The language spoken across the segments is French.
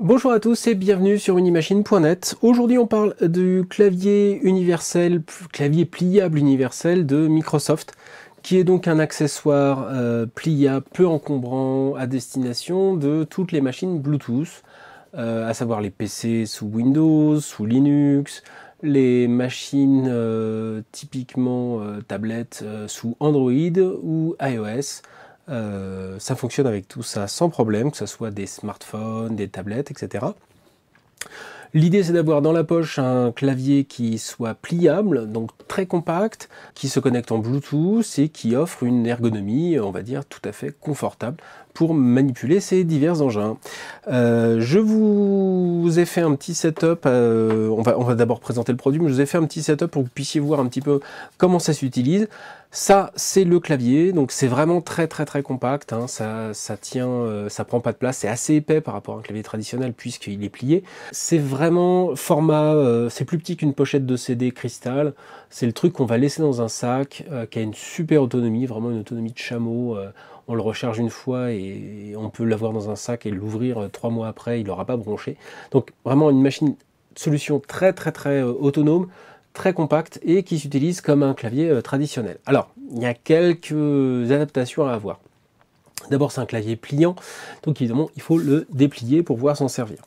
Bonjour à tous et bienvenue sur unimachine.net. Aujourd'hui on parle du clavier universel, clavier pliable universel de Microsoft, qui est donc un accessoire euh, pliable peu encombrant à destination de toutes les machines Bluetooth, euh, à savoir les PC sous Windows, sous Linux, les machines euh, typiquement tablettes sous Android ou iOS. Euh, ça fonctionne avec tout ça sans problème, que ce soit des smartphones, des tablettes, etc. L'idée c'est d'avoir dans la poche un clavier qui soit pliable, donc très compact, qui se connecte en Bluetooth et qui offre une ergonomie, on va dire, tout à fait confortable pour manipuler ces divers engins. Euh, je vous ai fait un petit setup, euh, on va, on va d'abord présenter le produit, mais je vous ai fait un petit setup pour que vous puissiez voir un petit peu comment ça s'utilise. Ça, c'est le clavier, donc c'est vraiment très très très compact, hein. ça, ça tient, euh, ça prend pas de place, c'est assez épais par rapport à un clavier traditionnel puisqu'il est plié. C'est vraiment format, euh, c'est plus petit qu'une pochette de CD cristal, c'est le truc qu'on va laisser dans un sac, euh, qui a une super autonomie, vraiment une autonomie de chameau, on le recharge une fois et on peut l'avoir dans un sac et l'ouvrir trois mois après, il n'aura pas bronché. Donc vraiment une machine, solution très très très autonome, très compacte et qui s'utilise comme un clavier traditionnel. Alors, il y a quelques adaptations à avoir. D'abord, c'est un clavier pliant, donc évidemment, il faut le déplier pour pouvoir s'en servir.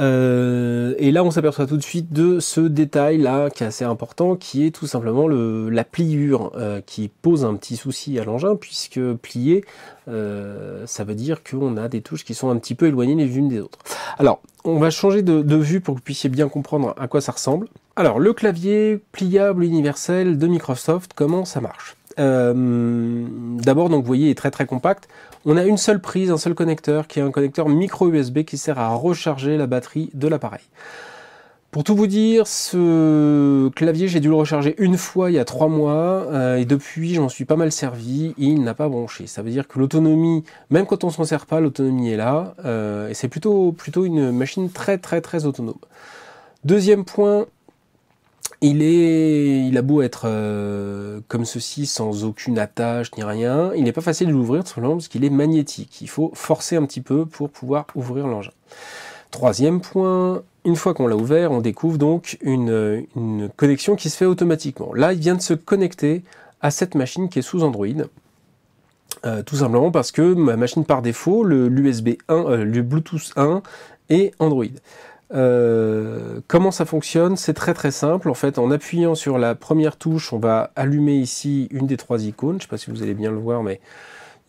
Euh, et là, on s'aperçoit tout de suite de ce détail-là qui est assez important, qui est tout simplement le, la pliure, euh, qui pose un petit souci à l'engin, puisque plier, euh, ça veut dire qu'on a des touches qui sont un petit peu éloignées les unes des autres. Alors, on va changer de vue pour que vous puissiez bien comprendre à quoi ça ressemble. Alors, le clavier pliable universel de Microsoft, comment ça marche euh, d'abord, donc, vous voyez, il est très très compact. On a une seule prise, un seul connecteur, qui est un connecteur micro USB qui sert à recharger la batterie de l'appareil. Pour tout vous dire, ce clavier, j'ai dû le recharger une fois il y a trois mois, euh, et depuis, j'en suis pas mal servi, il n'a pas branché. Ça veut dire que l'autonomie, même quand on s'en sert pas, l'autonomie est là, euh, et c'est plutôt, plutôt une machine très très très autonome. Deuxième point, il est, il a beau être euh, comme ceci sans aucune attache ni rien, il n'est pas facile de l'ouvrir tout simplement parce qu'il est magnétique. Il faut forcer un petit peu pour pouvoir ouvrir l'engin. Troisième point, une fois qu'on l'a ouvert, on découvre donc une, connexion qui se fait automatiquement. Là, il vient de se connecter à cette machine qui est sous Android. Euh, tout simplement parce que ma machine par défaut, le usb 1, euh, le Bluetooth 1 est Android. Euh, comment ça fonctionne C'est très très simple. En fait, en appuyant sur la première touche, on va allumer ici une des trois icônes. Je ne sais pas si vous allez bien le voir, mais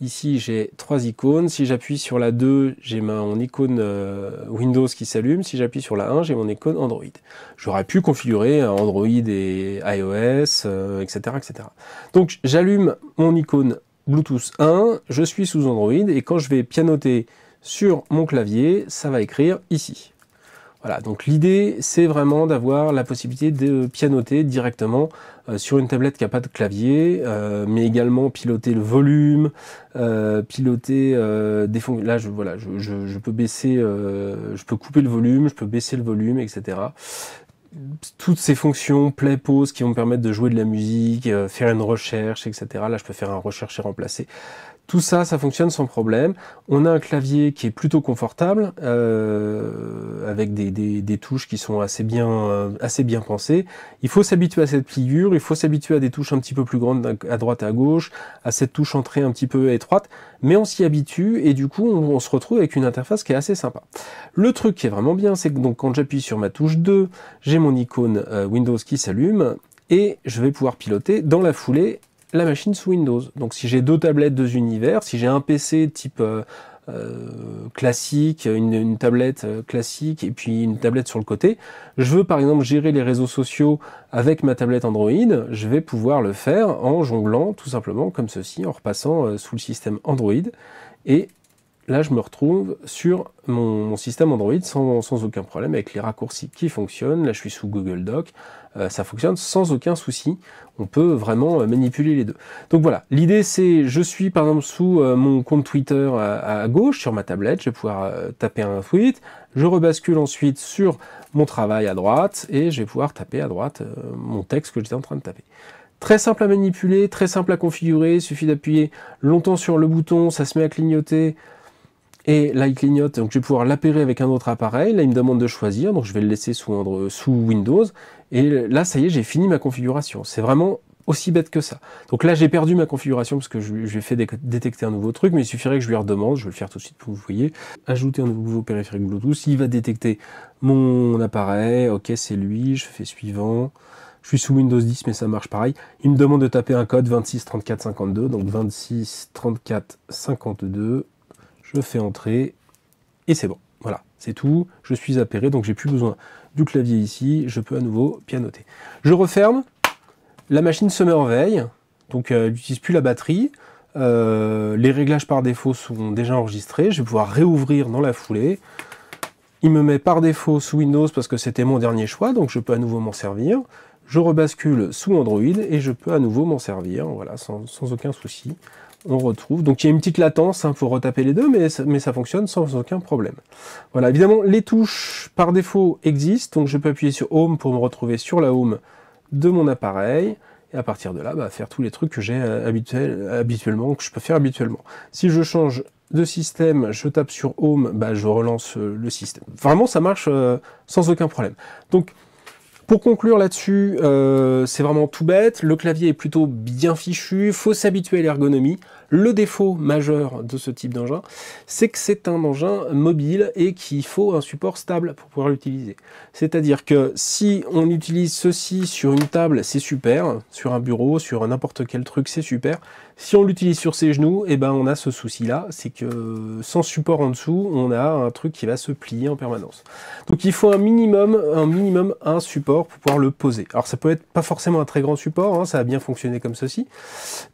ici j'ai trois icônes. Si j'appuie sur la 2, j'ai mon icône euh, Windows qui s'allume. Si j'appuie sur la 1, j'ai mon icône Android. J'aurais pu configurer euh, Android et iOS, etc., etc. Donc j'allume mon icône Bluetooth 1, je suis sous Android et quand je vais pianoter sur mon clavier, ça va écrire ici. Voilà, donc l'idée, c'est vraiment d'avoir la possibilité de pianoter directement euh, sur une tablette qui n'a pas de clavier, euh, mais également piloter le volume, euh, piloter des fonctions. Là, je, voilà, je, peux baisser, je peux couper le volume, je peux baisser le volume, etc. Toutes ces fonctions play, pause, qui vont me permettre de jouer de la musique, faire une recherche, etc. Là, je peux faire un recherche et remplacer. Tout ça, ça fonctionne sans problème. On a un clavier qui est plutôt confortable, euh, avec des, touches qui sont assez bien, euh, assez bien pensées. Il faut s'habituer à cette figure, il faut s'habituer à des touches un petit peu plus grandes à droite et à gauche, à cette touche entrée un petit peu étroite, mais on s'y habitue et du coup on, se retrouve avec une interface qui est assez sympa. Le truc qui est vraiment bien, c'est que donc quand j'appuie sur ma touche 2, j'ai mon icône euh, Windows qui s'allume et je vais pouvoir piloter dans la foulée la machine sous Windows. Donc si j'ai deux tablettes, deux univers, si j'ai un PC type euh, euh, classique, une, une, tablette euh, classique et puis une tablette sur le côté. Je veux par exemple gérer les réseaux sociaux avec ma tablette Android, je vais pouvoir le faire en jonglant tout simplement comme ceci, en repassant sous le système Android et là, je me retrouve sur mon, système Android sans, aucun problème, avec les raccourcis qui fonctionnent. Là, je suis sous Google Doc. Euh, ça fonctionne sans aucun souci. On peut vraiment euh, manipuler les deux. Donc voilà, l'idée c'est, je suis par exemple sous euh, mon compte Twitter à, gauche sur ma tablette, je vais pouvoir taper un tweet. Je rebascule ensuite sur mon travail à droite et je vais pouvoir taper à droite mon texte que j'étais en train de taper. Très simple à manipuler, très simple à configurer, il suffit d'appuyer longtemps sur le bouton, ça se met à clignoter, et là il clignote, donc je vais pouvoir l'appairer avec un autre appareil, là il me demande de choisir, donc je vais le laisser sous, sous Windows, et là ça y est j'ai fini ma configuration, c'est vraiment aussi bête que ça. Donc là j'ai perdu ma configuration parce que je, fait détecter un nouveau truc, mais il suffirait que je lui redemande, je vais le faire tout de suite pour vous voyez, ajouter un nouveau périphérique Bluetooth, il va détecter mon appareil, ok c'est lui, je fais suivant, je suis sous Windows 10 mais ça marche pareil, il me demande de taper un code 263452, donc 263452, je fais entrer, et c'est bon. Voilà, c'est tout, je suis appairé, donc j'ai plus besoin du clavier ici, je peux à nouveau pianoter. Je referme, la machine se met en veille, donc euh, elle n'utilise plus la batterie, euh, les réglages par défaut sont déjà enregistrés, je vais pouvoir réouvrir dans la foulée, il me met par défaut sous Windows parce que c'était mon dernier choix, donc je peux à nouveau m'en servir. Je rebascule sous Android et je peux à nouveau m'en servir, voilà, sans, aucun souci on retrouve. Donc il y a une petite latence hein, pour retaper les deux, mais ça, ça fonctionne sans aucun problème. Voilà, évidemment, les touches par défaut existent, donc je peux appuyer sur Home pour me retrouver sur la Home de mon appareil. Et à partir de là, bah, faire tous les trucs que j'ai euh, habituel, habituellement, que je peux faire habituellement. Si je change de système, je tape sur Home, bah, je relance euh, le système. Vraiment, ça marche euh, sans aucun problème. Donc, pour conclure là-dessus, euh, c'est vraiment tout bête. Le clavier est plutôt bien fichu. Faut s'habituer à l'ergonomie. Le défaut majeur de ce type d'engin, c'est que c'est un engin mobile et qu'il faut un support stable pour pouvoir l'utiliser. C'est-à-dire que si on utilise ceci sur une table, c'est super, sur un bureau, sur n'importe quel truc, c'est super. Si on l'utilise sur ses genoux, et eh ben on a ce souci-là, c'est que sans support en dessous, on a un truc qui va se plier en permanence. Donc il faut un minimum, un minimum un support pour pouvoir le poser. Alors ça peut être pas forcément un très grand support, hein, ça a bien fonctionné comme ceci,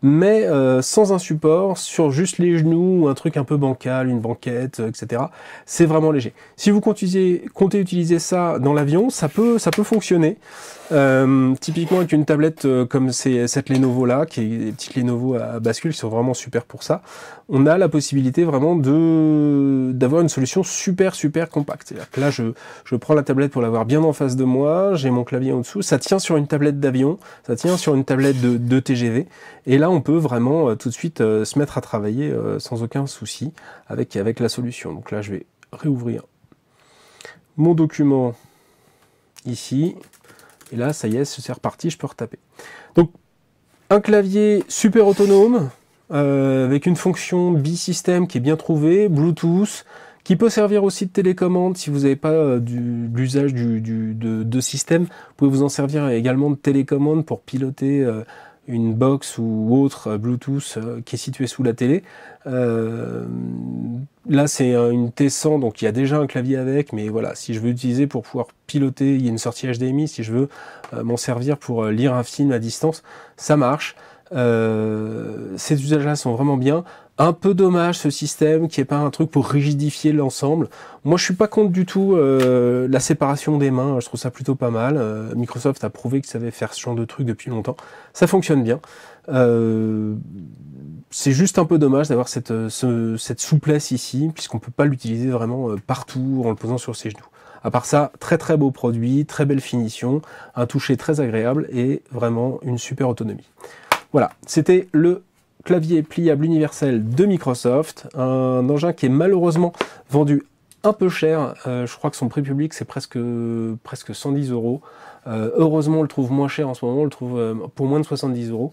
mais euh, sans un support sur juste les genoux, ou un truc un peu bancal, une banquette, euh, etc. C'est vraiment léger. Si vous comptez, comptez utiliser ça dans l'avion, ça peut, ça peut fonctionner. Euh, typiquement avec une tablette euh, comme c'est cette Lenovo là, qui est des petites Lenovo à bascule qui sont vraiment super pour ça, on a la possibilité vraiment de d'avoir une solution super super compacte. là, je, je prends la tablette pour l'avoir bien en face de moi, j'ai mon clavier en dessous, ça tient sur une tablette d'avion, ça tient sur une tablette de TGV, et là on peut vraiment tout de suite se mettre à travailler euh, sans aucun souci avec, avec la solution. Donc là, je vais réouvrir mon document ici. Et là, ça y est, c'est reparti, je peux retaper. Donc, un clavier super autonome, euh, avec une fonction bi-système qui est bien trouvée, Bluetooth, qui peut servir aussi de télécommande si vous n'avez pas euh, du, l'usage du, de, système. Vous pouvez vous en servir également de télécommande pour piloter une box ou autre euh, Bluetooth euh, qui est située sous la télé. Euh, là, c'est une T100, donc il y a déjà un clavier avec, mais voilà, si je veux utiliser pour pouvoir piloter, il y a une sortie HDMI, si je veux m'en servir pour lire un film à distance, ça marche. ces usages-là sont vraiment bien un peu dommage ce système qui est pas un truc pour rigidifier l'ensemble. Moi, je suis pas contre du tout euh, la séparation des mains. Je trouve ça plutôt pas mal. Euh, Microsoft a prouvé qu'il savait faire ce genre de truc depuis longtemps. Ça fonctionne bien. Euh, c'est juste un peu dommage d'avoir cette, cette souplesse ici, puisqu'on peut pas l'utiliser vraiment partout en le posant sur ses genoux. À part ça, très très beau produit, très belle finition, un toucher très agréable et vraiment une super autonomie. Voilà, c'était le clavier pliable universel de Microsoft, un engin qui est malheureusement vendu un peu cher. Euh, je crois que son prix public, c'est presque, presque 110 euros. Euh, heureusement, on le trouve moins cher en ce moment, on le trouve euh, pour moins de 70 euros.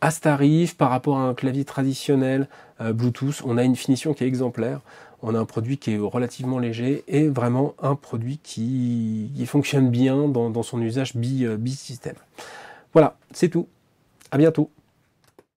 À ce tarif, par rapport à un clavier traditionnel Bluetooth, on a une finition qui est exemplaire. On a un produit qui est relativement léger et vraiment un produit qui, fonctionne bien dans, son usage bi-système. voilà, c'est tout. À bientôt.